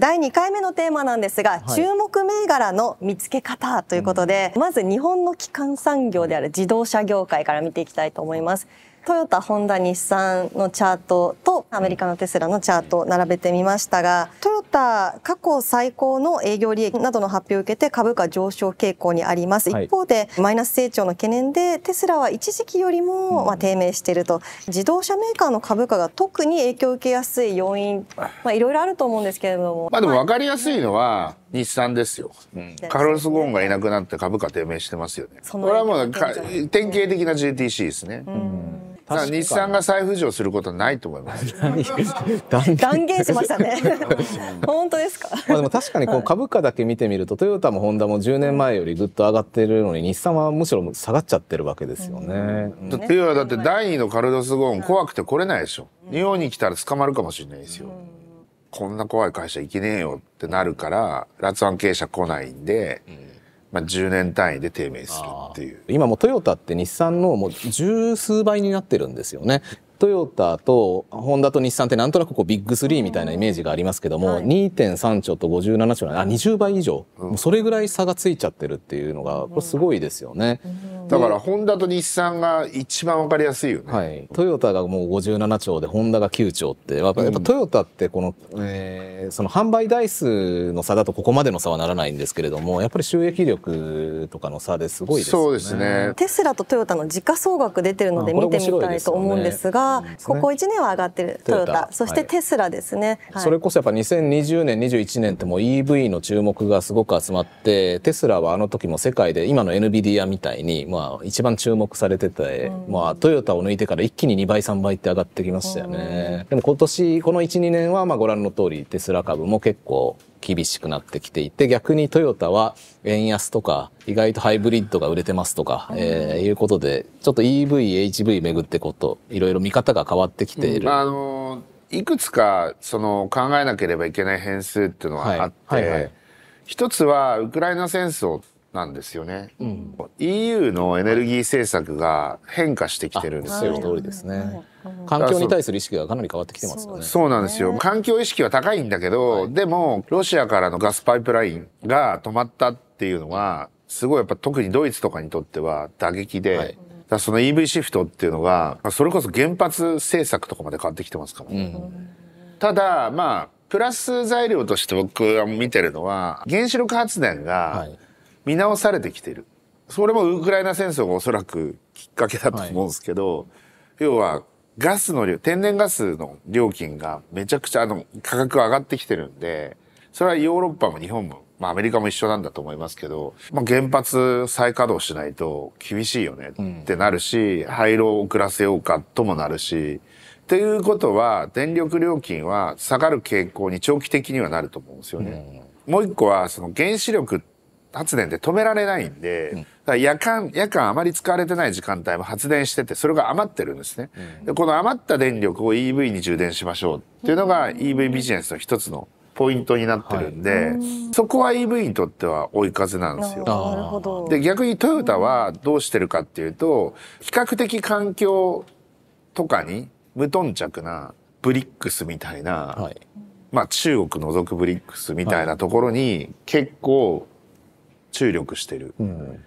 第2回目のテーマなんですが、はい、注目銘柄の見つけ方ということで、うん、まず日本の基幹産業である自動車業界から見ていきたいと思います。トヨタ、ホンダ、日産のチャートとアメリカのテスラのチャートを並べてみましたが、トヨタ過去最高の営業利益などの発表を受けて株価上昇傾向にあります。一方で、マイナス成長の懸念でテスラは一時期よりもまあ低迷していると。自動車メーカーの株価が特に影響を受けやすい要因、まあいろいろあると思うんですけれども。まあでもわかりやすいのは、日産ですよ、うん、カルロス・ゴーンがいなくなって株価低迷してますよねこれはもう典型的な JTC ですね、うん日産が再浮上することないと思います。断言しましたね。本当ですか。まあでも確かにこう株価だけ見てみると、トヨタもホンダも10年前よりぐっと上がってるのに、日産はむしろ下がっちゃってるわけですよね。うん、っいうはだって第二のカルロスゴーン怖くて来れないでしょ。う日本に来たら捕まるかもしれないですよ。こんな怖い会社行けねえよってなるから、ラツ拉ン経営者来ないんで。うんまあ、10年単位で低迷するっていう今もトヨタって日産のもう十数倍になってるんですよねトヨタとホンダと日産ってなんとなくこうビッグ3みたいなイメージがありますけども、はい、2.3兆と57兆あ20倍以上、うん、それぐらい差がついちゃってるっていうのがこれすごいですよね、うんだからホンダと日産が一番わかりやすいよね、はい、トヨタがもう57兆でホンダが9兆ってやっぱトヨタってこの、えー、その販売台数の差だとここまでの差はならないんですけれどもやっぱり収益力とかの差ですごいですよねそうですねテスラとトヨタの時価総額出てるので見てみたいと思うんですがあここ1年は上がってるトヨタそしてテスラですね、それこそやっぱ2020年21年ってもう EV の注目がすごく集まってテスラはあの時も世界で今の NVIDIA みたいにまあ一番注目されてて、まあトヨタを抜いてから一気に2倍3倍って上がってきましたよね、でも今年この12年はまあご覧の通りテスラ株も結構厳しくなってきていて逆にトヨタは円安とか意外とハイブリッドが売れてますとか、えー、いうことでちょっと EVHV 巡ってこといろいろ見方が変わってきている。うん、あのいくつかその考えなければいけない変数っていうのはあって、一つはウクライナ戦争なんですよね、うん、EU のエネルギー政策が変化してきてるんですよ。通りですね、環境に対する意識がかなり変わってきてますよね。そうなんですよ。環境意識は高いんだけど、はい、でもロシアからのガスパイプラインが止まったっていうのはすごいやっぱ特にドイツとかにとっては打撃で、はい、だその EV シフトっていうのがそれこそ原発政策とかまで変わってきてますから、ね、うん、ただまあプラス材料として僕は見てるのは原子力発電が、はい見直されてきてるそれもウクライナ戦争がおそらくきっかけだと思うんですけど、はい、要はガスの量天然ガスの料金がめちゃくちゃあの価格上がってきてるんでそれはヨーロッパも日本も、まあ、アメリカも一緒なんだと思いますけど、まあ、原発再稼働しないと厳しいよねってなるし、うん、廃炉を遅らせようかともなるし。っていうことは電力料金は下がる傾向に長期的にはなると思うんですよね。うん、もう一個はその原子力って発電で止められないんで、うん、夜間夜間あまり使われてない時間帯も発電しててそれが余ってるんですね、うん、でこの余った電力を EV に充電しましょうっていうのが EV ビジネスの一つのポイントになってるんで、はい、そこは EV にとっては追い風なんですよ。で逆にトヨタはどうしてるかっていうと比較的環境とかに無頓着なブリックスみたいな、はい、まあ中国除くブリックスみたいなところに結構注力してる、うん、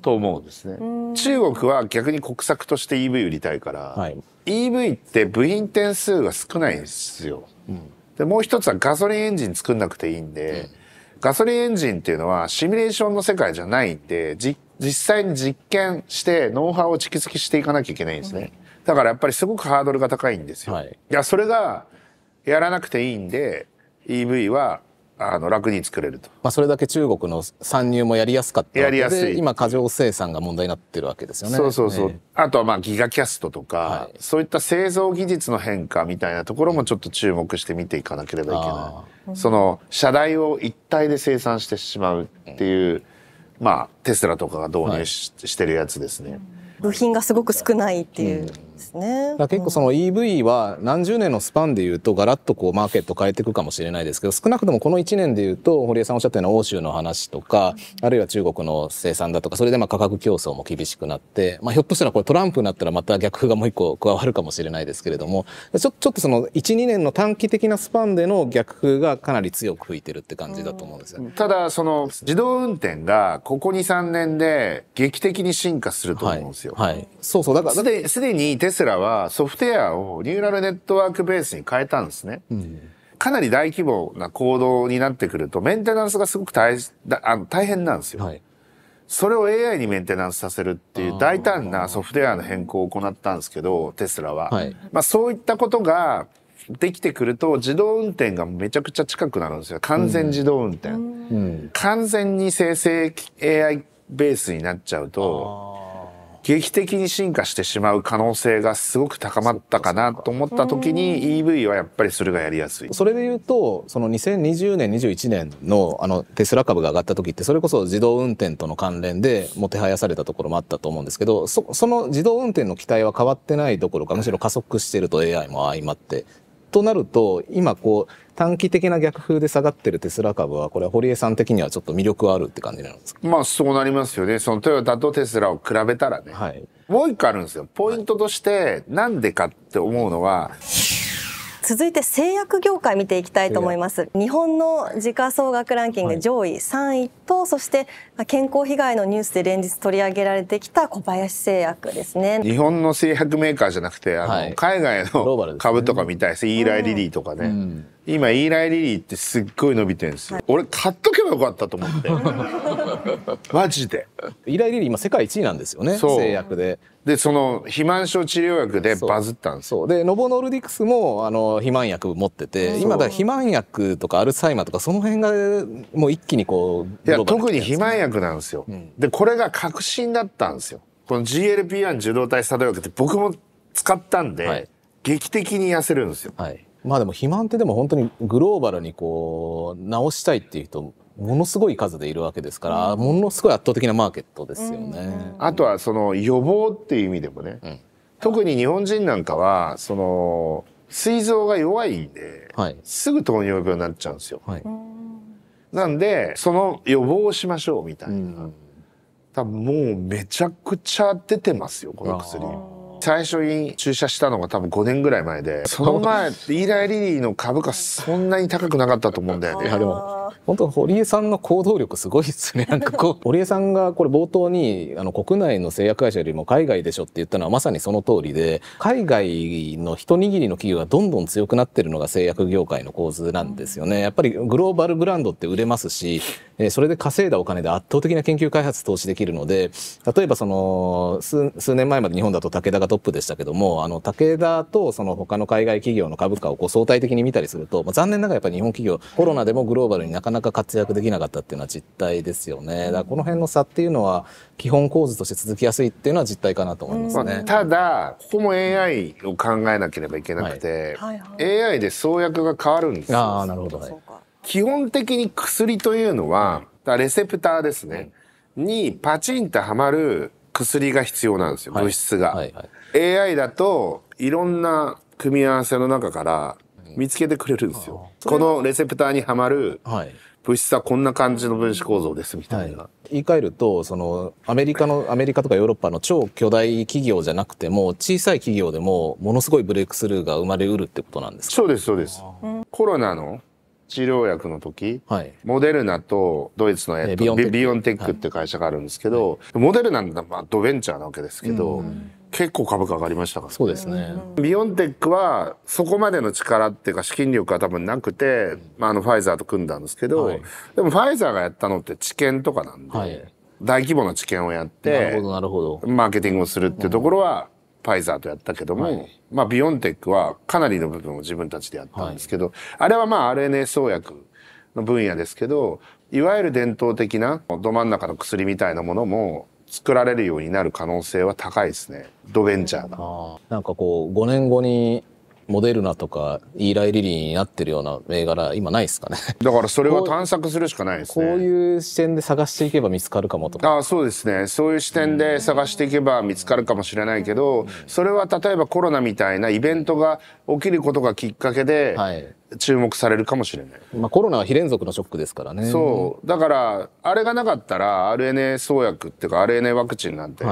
と思うんですね。中国は逆に国策として EV 売りたいから、はい、EV って部品点数が少ないんですよ。うん、でもう一つはガソリンエンジン作んなくていいんで、ガソリンエンジンっていうのはシミュレーションの世界じゃないんで、実際に実験してノウハウを蓄積していかなきゃいけないんですね。だからやっぱりすごくハードルが高いんですよ。はい、いや、それがやらなくていいんで、EV はあの楽に作れると、まあ、それだけ中国の参入もやりやすかったやすい。今過剰生産が問題になってるわけですよね。そうそうそう、えあとはまあギガキャストとか、はい、そういった製造技術の変化みたいなところもちょっと注目して見ていかなければいけない。その車台を一体で生産してしまうっていう、まあテスラとかが導入しはい、してるやつですね。部品がすごく少ないっていう、うんですね。結構その EV は何十年のスパンでいうとガラッとこうマーケット変えていくかもしれないですけど少なくともこの1年でいうと堀江さんおっしゃったような欧州の話とか、あるいは中国の生産だとかそれでまあ価格競争も厳しくなって、まあ、ひょっとしたらこれトランプになったらまた逆風がもう一個加わるかもしれないですけれどもちょちょっとその12年の短期的なスパンでの逆風がかなり強く吹いてるって感じだと思うんですよ、ね、ただその自動運転がここ23年で劇的に進化すると思うんですよ。はい、はい、そうそうだからすでにテスラはソフトウェアをニューラルネットワークベースに変えたんですね。うんかなり大規模な行動になってくるとメンテナンスがすごく大あの大変なんですよ、はい、それを AI にメンテナンスさせるっていう大胆なソフトウェアの変更を行ったんですけどテスラは、はい、まあ、そういったことができてくると自動運転がめちゃくちゃ近くなるんですよ完全自動運転、うんうん、完全に生成 AI ベースになっちゃうと劇的に進化してしまう可能性がすごく高まったかなと思った時に EV はやっぱりそれがやりやすい。それで言うとその2020年21年のあのテスラ株が上がった時ってそれこそ自動運転との関連でもてはやされたところもあったと思うんですけどその自動運転の期待は変わってないどころかむしろ加速してると AI も相まってとなると今こう短期的な逆風で下がってるテスラ株はこれは堀江さん的にはちょっと魅力あるって感じなんですかまあそうなりますよねそのトヨタとテスラを比べたらね、はい、もう一個あるんですよポイントとしてなんでかって思うのは、はい続いて製薬業界見ていきたいと思います日本の時価総額ランキング上位3位と、はい、そして健康被害のニュースで連日取り上げられてきた小林製薬ですね日本の製薬メーカーじゃなくてあの、はい、海外の株とか見たいです、ね、イーライリリーとかね、うん、今イーライリリーってすっごい伸びてるんですよ、はい、俺買っとけばよかったと思って マジでライリリー今世界一位なんですよね製薬ででその肥満症治療薬でバズったんですそうでノボノルディクスもあの肥満薬持ってて今だから肥満薬とかアルツハイマーとかその辺がもう一気にこう、いや特に肥満薬なんですよ、うん、でこれが核心だったんですよこの GLP-1 受動体作動薬って僕も使ったんで、はい、劇的に痩せるんですよ、はい、まあでも肥満ってでも本当にグローバルにこう直したいっていう人ものすごい数でいるわけですから、ものすごい圧倒的なマーケットですよね。あとはその予防っていう意味でもね、うん、特に日本人なんかはその膵臓が弱いんで、はい、すぐ糖尿病になっちゃうんですよ。はい、なんでその予防をしましょうみたいな、うん、多分もうめちゃくちゃ出てますよこの薬。最初に注射したのが多分5年ぐらい前で、その前、イーライリリーの株価そんなに高くなかったと思うんだよね。いや、でも、本当堀江さんの行動力すごいですね。なんかこう、堀 江さんがこれ冒頭に、あの、国内の製薬会社よりも海外でしょって言ったのはまさにその通りで、海外の一握りの企業がどんどん強くなってるのが製薬業界の構図なんですよね。やっぱりグローバルブランドって売れますし、えそれで稼いだお金で圧倒的な研究開発投資できるので例えばその数年前まで日本だと武田がトップでしたけどもあの武田とその他の海外企業の株価をこう相対的に見たりすると、まあ、残念ながらやっぱり日本企業コロナでもグローバルになかなか活躍できなかったっていうのは実態ですよねだからこの辺の差っていうのは基本構図として続きやすいっていうのは実態かなと思いますね、まあ、ただここも AI を考えなければいけなくて、はいはいはい、AI で創薬が変わるんですよあなるほど、はい基本的に薬というのは、レセプターですね、にパチンとはまる薬が必要なんですよ、物質が。はいはい、AI だといろんな組み合わせの中から見つけてくれるんですよ。このレセプターにはまる物質はこんな感じの分子構造ですみたいな。はい、言い換えるとそのアメリカのアメリカとかヨーロッパの超巨大企業じゃなくても小さい企業でもものすごいブレイクスルーが生まれうるってことなんですかそうですそうです。コロナの治療薬の時、はい、モデルナとドイツの、えっと、ビオビオンテックって会社があるんですけど、はい、モデルナのまあドベンチャーなわけですけど、うん、結構株価上がりましたから、ね、そうですねビオンテックはそこまでの力っていうか資金力は多分なくて、まあ、あのファイザーと組んだんですけど、はい、でもファイザーがやったのって治験とかなんで、大規模な治験をやってなるほどなるほどマーケティングをするっていうところは、うんファイザーとやったけども、はい、まあビオンテックはかなりの部分を自分たちでやったんですけど、はい、あれはまあ RNA 創薬の分野ですけど、いわゆる伝統的など真ん中の薬みたいなものも作られるようになる可能性は高いですね。ドベンチャーが。なんかこう、5年後にモデルナとかイーライリリーになってるような銘柄今ないですかねだからそれは探索するしかないですねこういう視点で探していけば見つかるかもとかあそうですねそういう視点で探していけば見つかるかもしれないけどそれは例えばコロナみたいなイベントが起きることがきっかけで、はい、注目されるかもしれない、まあ、コロナは非連続のショックですからねそうだからあれがなかったら RNA 創薬っていうか RNA ワクチンなんて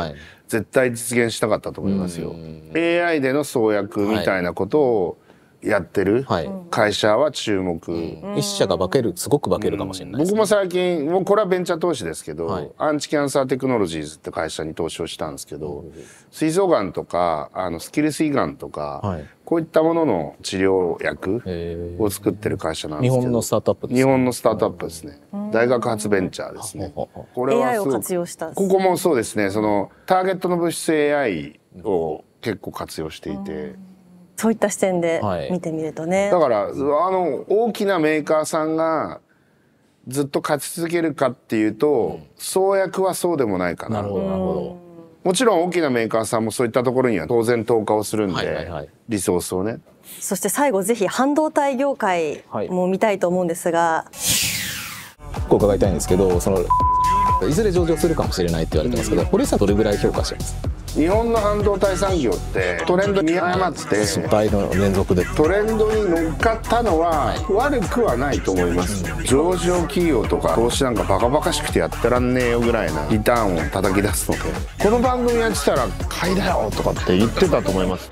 絶対実現したかったと思いますよ、はい、AI での創薬みたいなことを、はいやってる会社は注目、はい、一社が化けるすごく化けるかもしれない、ねうん、僕も最近もうこれはベンチャー投資ですけど、はい、アンチキャンサーテクノロジーズって会社に投資をしたんですけど、うん、膵臓がんとかあのスキルス胃がんとか、はい、こういったものの治療薬を作ってる会社なんですけど、日本のスタートアップです、ね、日本のスタートアップですね、うん、大学発ベンチャーですね、これは AI を活用したここもそうですねそのターゲットの物質 AI を結構活用していて、そういった視点で見てみるとね。はい、だからあの大きなメーカーさんがずっと勝ち続けるかっていうと、うん、創薬はそうでもないかな。なるほどなるほど。もちろん大きなメーカーさんもそういったところには当然投下をするんで、はいはいはい、リソースをね。そして最後ぜひ半導体業界も見たいと思うんですが、はい、伺いたいんですけどそのいずれ上場するかもしれないって言われてますけど、これ堀さんどれぐらい評価してます日本の半導体産業ってトレンドに誤って失敗の連続でトレンドに乗っかったのは悪くはないと思います上場企業とか投資なんかバカバカしくてやってらんねえよぐらいなリターンを叩き出すのでこの番組やってたら買いだよとかって言ってたと思います